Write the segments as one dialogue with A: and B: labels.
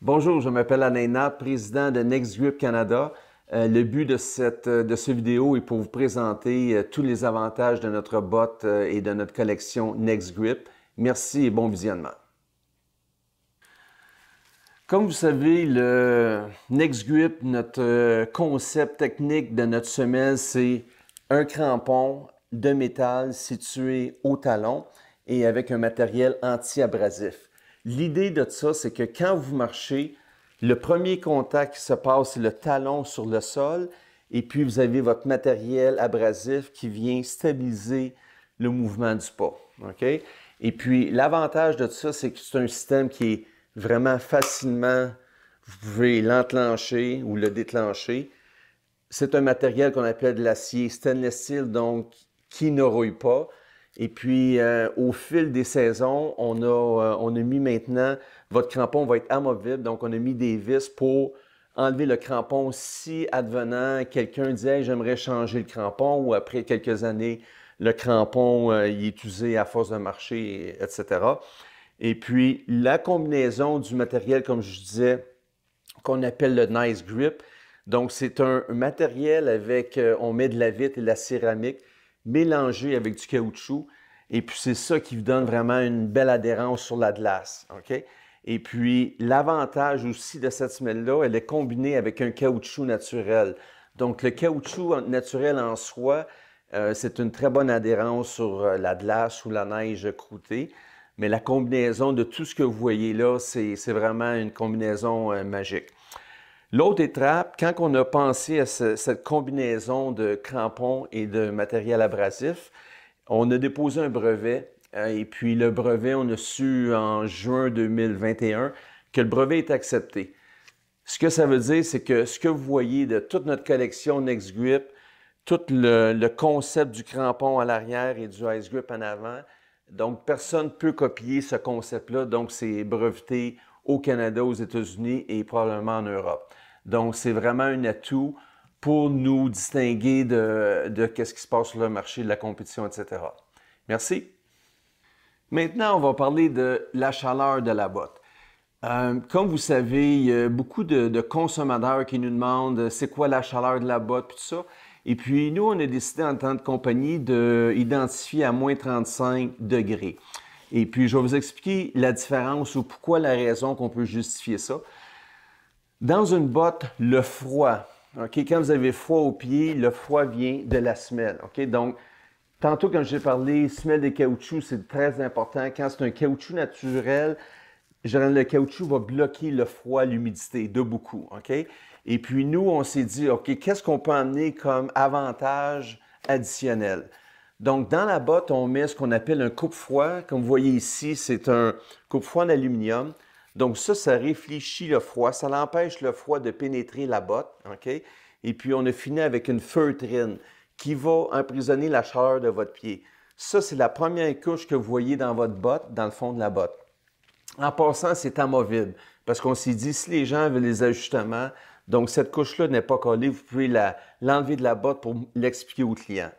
A: Bonjour, je m'appelle Nat, président de Next Grip Canada. Euh, le but de cette euh, de ce vidéo est pour vous présenter euh, tous les avantages de notre botte et de notre collection Next Grip. Merci et bon visionnement. Comme vous savez, le Next Grip, notre concept technique de notre semelle, c'est un crampon de métal situé au talon et avec un matériel anti-abrasif. L'idée de ça, c'est que quand vous marchez, le premier contact qui se passe, c'est le talon sur le sol, et puis vous avez votre matériel abrasif qui vient stabiliser le mouvement du pas. Et puis, l'avantage de ça, c'est que c'est un système qui est vraiment facilement, vous pouvez l'enclencher ou le déclencher. C'est un matériel qu'on appelle de l'acier stainless steel, donc qui ne rouille pas. Et puis, euh, au fil des saisons, euh, on a, mis maintenant, votre crampon va être amovible, donc on a mis des vis pour enlever le crampon si advenant quelqu'un disait j'aimerais changer le crampon ou après quelques années, le crampon euh, il est usé à force de marcher, etc. Et puis, la combinaison du matériel, comme je disais, qu'on appelle le Nice Grip. Donc, c'est un matériel avec, on met de la vitre et de la céramique mélangé avec du caoutchouc. Et puis, c'est ça qui vous donne vraiment une belle adhérence sur la glace. Et puis, l'avantage aussi de cette semelle-là, elle est combinée avec un caoutchouc naturel. Donc, le caoutchouc naturel en soi, euh, c'est une très bonne adhérence sur euh, la glace ou la neige croûtée. Mais la combinaison de tout ce que vous voyez là, c'est vraiment une combinaison euh, magique. L'autre étape, quand on a pensé à cette combinaison de crampons et de matériel abrasif, on a déposé un brevet. Euh, et puis le brevet, on a su en juin 2021 que le brevet est accepté. Ce que ça veut dire, c'est que ce que vous voyez de toute notre collection Next Grip, tout le, le concept du crampon à l'arrière et du Ice Grip en avant, donc personne ne peut copier ce concept-là, donc c'est breveté au Canada, aux États-Unis et probablement en Europe. Donc, c'est vraiment un atout pour nous distinguer de, ce qui se passe sur le marché, de la compétition, etc. Merci. Maintenant, on va parler de la chaleur de la botte. Euh, comme vous savez, il y a beaucoup de, consommateurs qui nous demandent euh, c'est quoi la chaleur de la botte, tout ça. Et puis, nous, on a décidé en tant que compagnie d'identifier à moins 35 degrés. Et puis, je vais vous expliquer la différence ou pourquoi la raison qu'on peut justifier ça. Dans une botte, le froid, OK, quand vous avez froid au pied, le froid vient de la semelle. OK? Donc, tantôt, quand j'ai parlé semelle de caoutchouc, c'est très important. Quand c'est un caoutchouc naturel, le caoutchouc va bloquer le froid, l'humidité de beaucoup. OK? Et puis, nous, on s'est dit, OK, qu'est-ce qu'on peut amener comme avantage additionnel? Donc, dans la botte, on met ce qu'on appelle un coupe-froid. Comme vous voyez ici, c'est un coupe-froid en aluminium. Donc, ça, ça réfléchit le froid. Ça l'empêche le froid de pénétrer la botte. OK? Et puis, on a fini avec une feutrine qui va emprisonner la chaleur de votre pied. Ça, c'est la première couche que vous voyez dans votre botte, dans le fond de la botte. En passant, c'est amovible parce qu'on s'est dit, si les gens veulent les ajustements, donc cette couche-là n'est pas collée, vous pouvez l'enlever de la botte pour l'expliquer au client.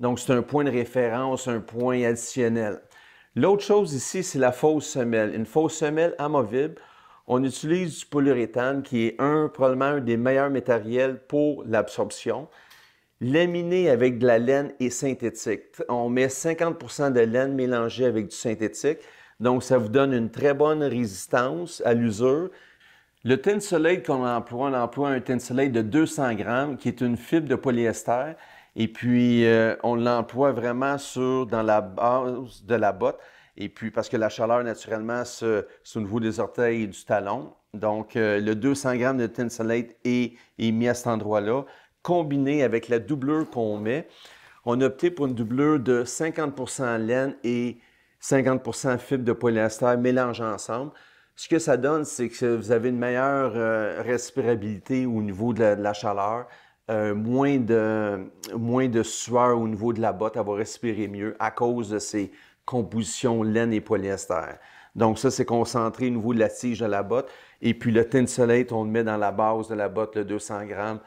A: Donc, c'est un point de référence, un point additionnel. L'autre chose ici, c'est la fausse semelle. Une fausse semelle amovible, on utilise du polyuréthane qui est un, probablement un des meilleurs matériels pour l'absorption. Laminé avec de la laine et synthétique. On met 50 de laine mélangée avec du synthétique. Donc, ça vous donne une très bonne résistance à l'usure. Le tinsolate qu'on emploie, on emploie un tinsolate de 200 grammes qui est une fibre de polyester et puis, euh, on l'emploie vraiment sur, dans la base de la botte. Et puis, parce que la chaleur, naturellement, se, au niveau des orteils et du talon. Donc, euh, le 200 g de Tinsulate est, est, mis à cet endroit-là, combiné avec la doublure qu'on met. On a opté pour une doublure de 50 laine et 50 fibre de polyester mélangés ensemble. Ce que ça donne, c'est que vous avez une meilleure euh, respirabilité au niveau de la chaleur. Euh, moins, de, moins sueur au niveau de la botte, elle va respirer mieux à cause de ses compositions laine et polyester. Donc ça, c'est concentré au niveau de la tige de la botte. Et puis le Tinsulate, on le met dans la base de la botte, le 200 grammes,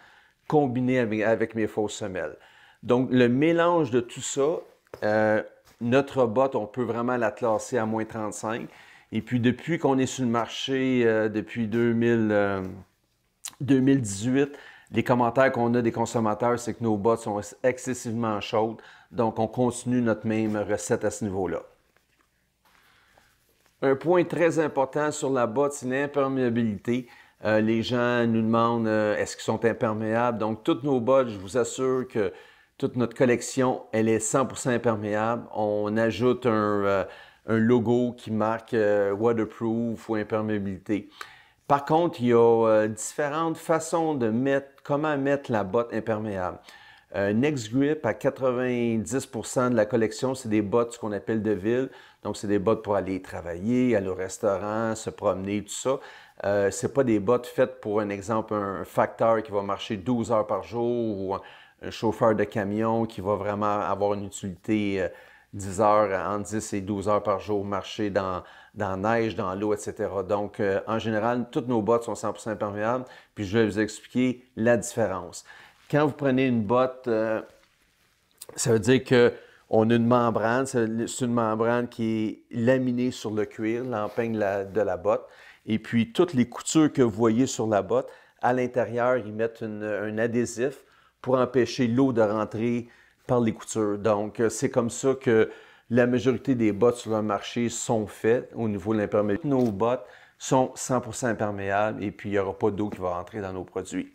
A: combiné avec, mes fausses semelles. Donc le mélange de tout ça, euh, notre botte, on peut vraiment la classer à moins 35. Et puis depuis qu'on est sur le marché, euh, depuis 2018, les commentaires qu'on a des consommateurs, c'est que nos bottes sont excessivement chaudes, donc on continue notre même recette à ce niveau-là. Un point très important sur la botte, c'est l'imperméabilité. Euh, les gens nous demandent euh, est-ce qu'ils sont imperméables. Donc, toutes nos bottes, je vous assure que toute notre collection, elle est 100% imperméable. On ajoute un, euh, logo qui marque waterproof ou imperméabilité. Par contre, il y a euh, différentes façons de mettre, comment mettre la botte imperméable. Un euh, Next Grip, à 90% de la collection, c'est des bottes, ce qu'on appelle de ville. Donc, c'est des bottes pour aller travailler, aller au restaurant, se promener, tout ça. Euh, ce pas des bottes faites pour, un exemple, un facteur qui va marcher 12 heures par jour ou un chauffeur de camion qui va vraiment avoir une utilité euh, 10 heures, entre 10 et 12 heures par jour, marcher dans, la neige, dans l'eau, etc. Donc, euh, en général, toutes nos bottes sont 100% imperméables. Puis, je vais vous expliquer la différence. Quand vous prenez une botte, euh, ça veut dire que on a une membrane, c'est une membrane qui est laminée sur le cuir, l'empeigne de la botte. Et puis, toutes les coutures que vous voyez sur la botte, à l'intérieur, ils mettent un adhésif pour empêcher l'eau de rentrer par les coutures. Donc, euh, c'est comme ça que la majorité des bottes sur le marché sont faites au niveau de l'imperméabilité. Nos bottes sont 100% imperméables et puis il n'y aura pas d'eau qui va rentrer dans nos produits.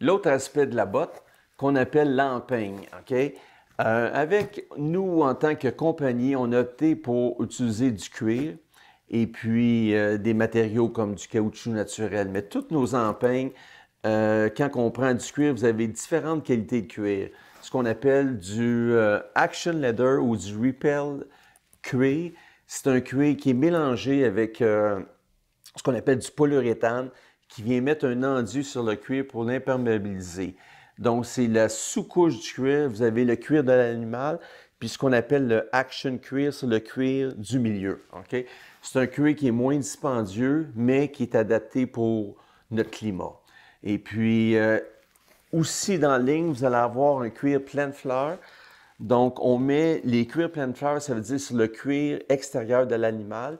A: L'autre aspect de la botte, qu'on appelle l'empeigne, OK? Euh, avec nous, en tant que compagnie, on a opté pour utiliser du cuir et puis euh, des matériaux comme du caoutchouc naturel. Mais toutes nos empeignes euh, quand on prend du cuir, vous avez différentes qualités de cuir. Ce qu'on appelle du euh, action leather ou du repel cuir, c'est un cuir qui est mélangé avec euh, ce qu'on appelle du polyuréthane qui vient mettre un enduit sur le cuir pour l'imperméabiliser. Donc, c'est la sous-couche du cuir. Vous avez le cuir de l'animal, puis ce qu'on appelle le action cuir, c'est le cuir du milieu. C'est un cuir qui est moins dispendieux, mais qui est adapté pour notre climat. Et puis, euh, aussi dans la ligne, vous allez avoir un cuir plein de fleurs. Donc, on met les cuirs plein de fleurs, ça veut dire sur le cuir extérieur de l'animal.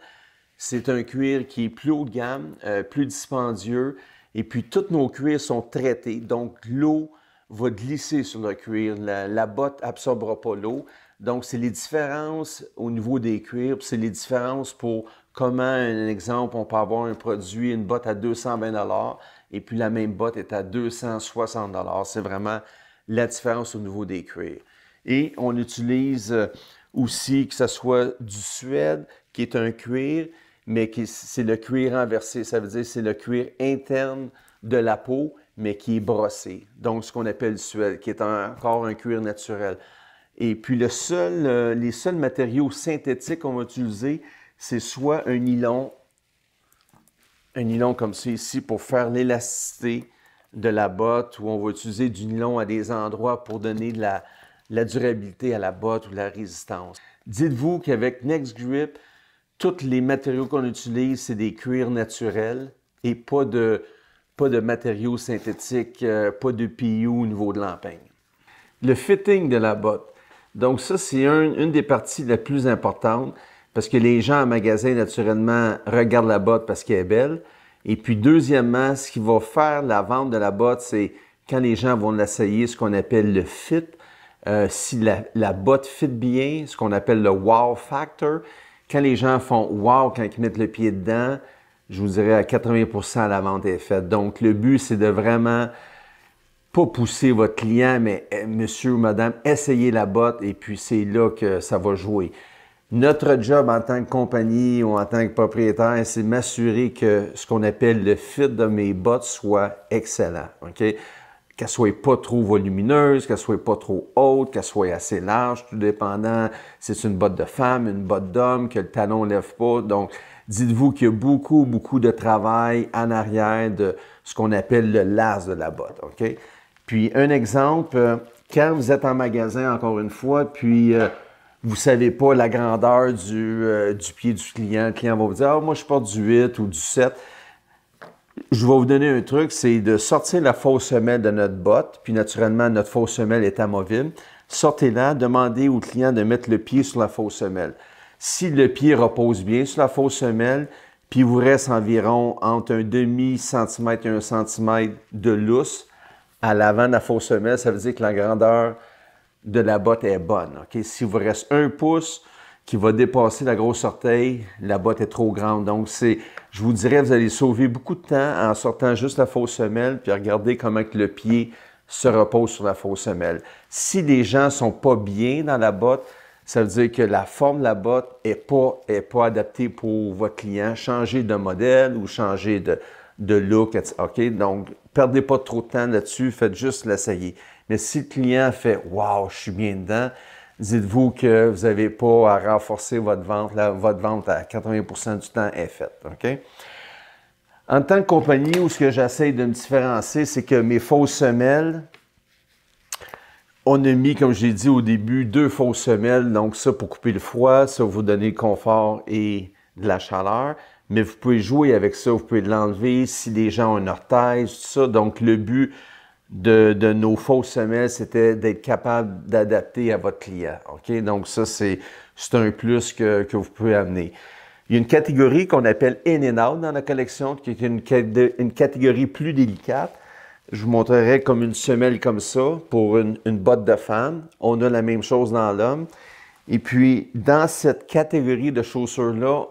A: C'est un cuir qui est plus haut de gamme, euh, plus dispendieux. Et puis, tous nos cuirs sont traités. Donc, l'eau va glisser sur le cuir. La, la botte absorbera pas l'eau. Donc, c'est les différences au niveau des cuirs, c'est les différences pour comment, un exemple, on peut avoir un produit, une botte à 220 et puis la même botte est à 260 C'est vraiment la différence au niveau des cuirs. Et on utilise euh, aussi que ce soit du suède, qui est un cuir, mais c'est le cuir renversé. Ça veut dire c'est le cuir interne de la peau, mais qui est brossé. Donc, ce qu'on appelle le suède, qui est encore un cuir naturel. Et puis, le seul, euh, les seuls matériaux synthétiques qu'on va utiliser, c'est soit un nylon, un nylon comme ça ici pour faire l'élasticité de la botte, ou on va utiliser du nylon à des endroits pour donner de la, durabilité à la botte ou de la résistance. Dites-vous qu'avec Next Grip, tous les matériaux qu'on utilise, c'est des cuirs naturels et pas de, pas de matériaux synthétiques, euh, pas de PU au niveau de l'empeigne. Le fitting de la botte. Donc ça, c'est une des parties les plus importantes parce que les gens en magasin, naturellement, regardent la botte parce qu'elle est belle. Et puis, deuxièmement, ce qui va faire la vente de la botte, c'est quand les gens vont l'essayer, ce qu'on appelle le fit. Euh, si la, la, botte fit bien, ce qu'on appelle le wow factor. Quand les gens font wow quand ils mettent le pied dedans, je vous dirais à 80 la vente est faite. Donc, le but, c'est de vraiment pas pousser votre client, mais eh, monsieur ou madame, essayez la botte et puis c'est là que ça va jouer. Notre job en tant que compagnie ou en tant que propriétaire, c'est m'assurer que ce qu'on appelle le fit de mes bottes soit excellent. OK? Qu'elle soit pas trop volumineuse, qu'elle soit pas trop haute, qu'elle soit assez large, tout dépendant c'est une botte de femme, une botte d'homme, que le talon ne lève pas. Donc, dites-vous qu'il y a beaucoup, beaucoup de travail en arrière de ce qu'on appelle le las de la botte. OK? Puis, un exemple, euh, quand vous êtes en magasin, encore une fois, puis euh, vous savez pas la grandeur du, euh, du, pied du client. Le client va vous dire, ah, moi, je porte du 8 ou du 7. Je vais vous donner un truc, c'est de sortir la fausse semelle de notre botte, puis naturellement, notre fausse semelle est amovible. Sortez-la, demandez au client de mettre le pied sur la fausse semelle. Si le pied repose bien sur la fausse semelle, puis il vous reste environ entre un demi-centimètre et un centimètre de lousse à l'avant de la fausse semelle, ça veut dire que la grandeur de la botte est bonne. OK? S'il vous reste un pouce qui va dépasser la grosse orteil, la botte est trop grande. Donc, c'est, je vous dirais, vous allez sauver beaucoup de temps en sortant juste la fausse semelle, puis regardez comment le pied se repose sur la fausse semelle. Si les gens sont pas bien dans la botte, ça veut dire que la forme de la botte n'est pas, est pas adaptée pour votre client. Changer de modèle ou changer de, look, OK? Donc, perdez pas trop de temps là-dessus, faites juste l'essayer. Mais si le client fait Waouh, je suis bien dedans, dites-vous que vous n'avez pas à renforcer votre vente. votre vente à 80 du temps est faite. En tant que compagnie, où ce que j'essaie de me différencier, c'est que mes fausses semelles, on a mis, comme j'ai dit au début, deux fausses semelles. Donc, ça pour couper le froid, ça vous donner le confort et de la chaleur. Mais vous pouvez jouer avec ça, vous pouvez l'enlever si les gens ont une orthèse, tout ça. Donc, le but, de, nos fausses semelles, c'était d'être capable d'adapter à votre client. Donc, ça, c'est un plus que, vous pouvez amener. Il y a une catégorie qu'on appelle in and out dans la collection, qui est une, catégorie plus délicate. Je vous montrerai comme une semelle comme ça pour une, une botte de femme. On a la même chose dans l'homme. Et puis, dans cette catégorie de chaussures-là,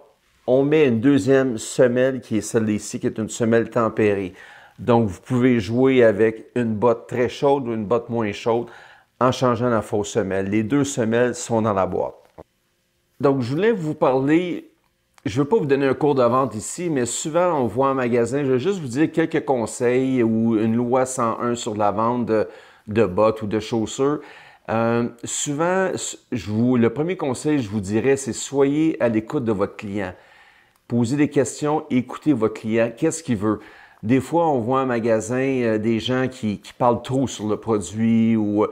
A: on met une deuxième semelle qui est celle-ci, qui est une semelle tempérée. Donc, vous pouvez jouer avec une botte très chaude ou une botte moins chaude en changeant la fausse semelle. Les deux semelles sont dans la boîte. Donc, je voulais vous parler, je ne veux pas vous donner un cours de vente ici, mais souvent on voit en magasin, je vais juste vous dire quelques conseils ou une loi 101 sur la vente de, bottes ou de chaussures. Euh, souvent, le premier conseil, je vous dirais, c'est soyez à l'écoute de votre client. Posez des questions, écoutez votre client, qu'est-ce qu'il veut. Des fois, on voit en magasin euh, des gens qui, parlent trop sur le produit ou euh,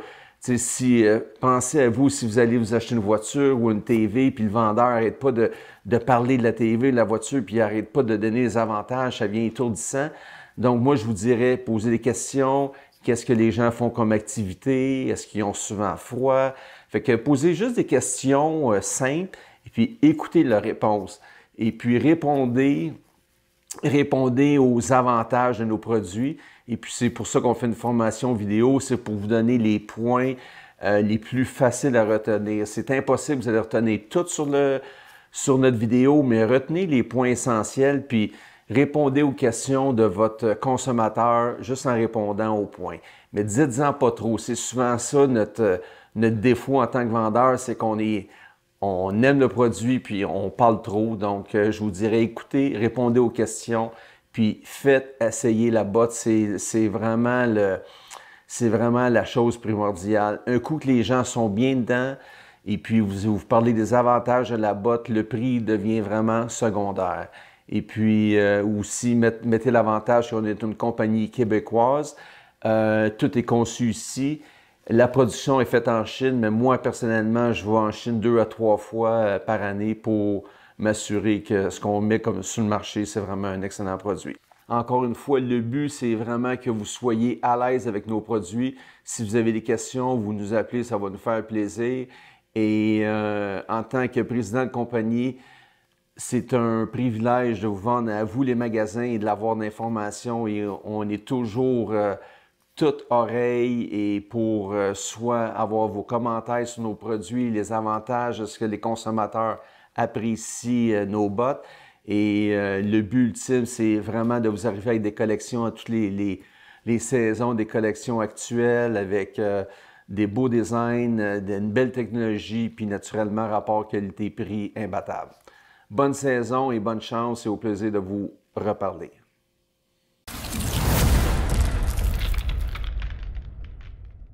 A: si euh, pensez à vous si vous allez vous acheter une voiture ou une TV, puis le vendeur n'arrête pas de, parler de la TV, de la voiture, puis il n'arrête pas de donner les avantages, ça vient étourdissant. Donc moi, je vous dirais, poser des questions, qu'est-ce que les gens font comme activité, est-ce qu'ils ont souvent froid. Fait que posez juste des questions simples et puis écoutez leurs réponses. Et puis répondez répondez aux avantages de nos produits. Et puis, c'est pour ça qu'on fait une formation vidéo, c'est pour vous donner les points euh, les plus faciles à retenir. C'est impossible, vous allez retenir tout sur, le, sur notre vidéo, mais retenez les points essentiels, puis répondez aux questions de votre consommateur juste en répondant aux points. Mais dites-en pas trop, c'est souvent ça notre, euh, notre défaut en tant que vendeur, c'est qu'on est on aime le produit, puis on parle trop. Donc, euh, je vous dirais, écoutez, répondez aux questions, puis faites essayer la botte. C'est vraiment vraiment la chose primordiale. Un coup que les gens sont bien dedans, et puis vous, parlez des avantages de la botte, le prix devient vraiment secondaire. Et puis euh, aussi, mettez l'avantage on est une compagnie québécoise. Euh, tout est conçu ici. La production est faite en Chine, mais moi, personnellement, je vais en Chine deux à trois fois euh, par année pour m'assurer que ce qu'on met comme sur le marché, c'est vraiment un excellent produit. Encore une fois, le but, c'est vraiment que vous soyez à l'aise avec nos produits. Si vous avez des questions, vous nous appelez, ça va nous faire plaisir. Et euh, en tant que président de compagnie, c'est un privilège de vous vendre à vous les magasins et de l'avoir d'informations. Et on est toujours... Euh, toute oreille et pour euh, soit avoir vos commentaires sur nos produits, les avantages, ce que les consommateurs apprécient euh, nos bottes. Et euh, le but ultime, c'est vraiment de vous arriver avec des collections à toutes les, les, les saisons, des collections actuelles avec des beaux designs, une belle technologie, puis naturellement rapport qualité-prix imbattable. Bonne saison et bonne chance et au plaisir de vous reparler.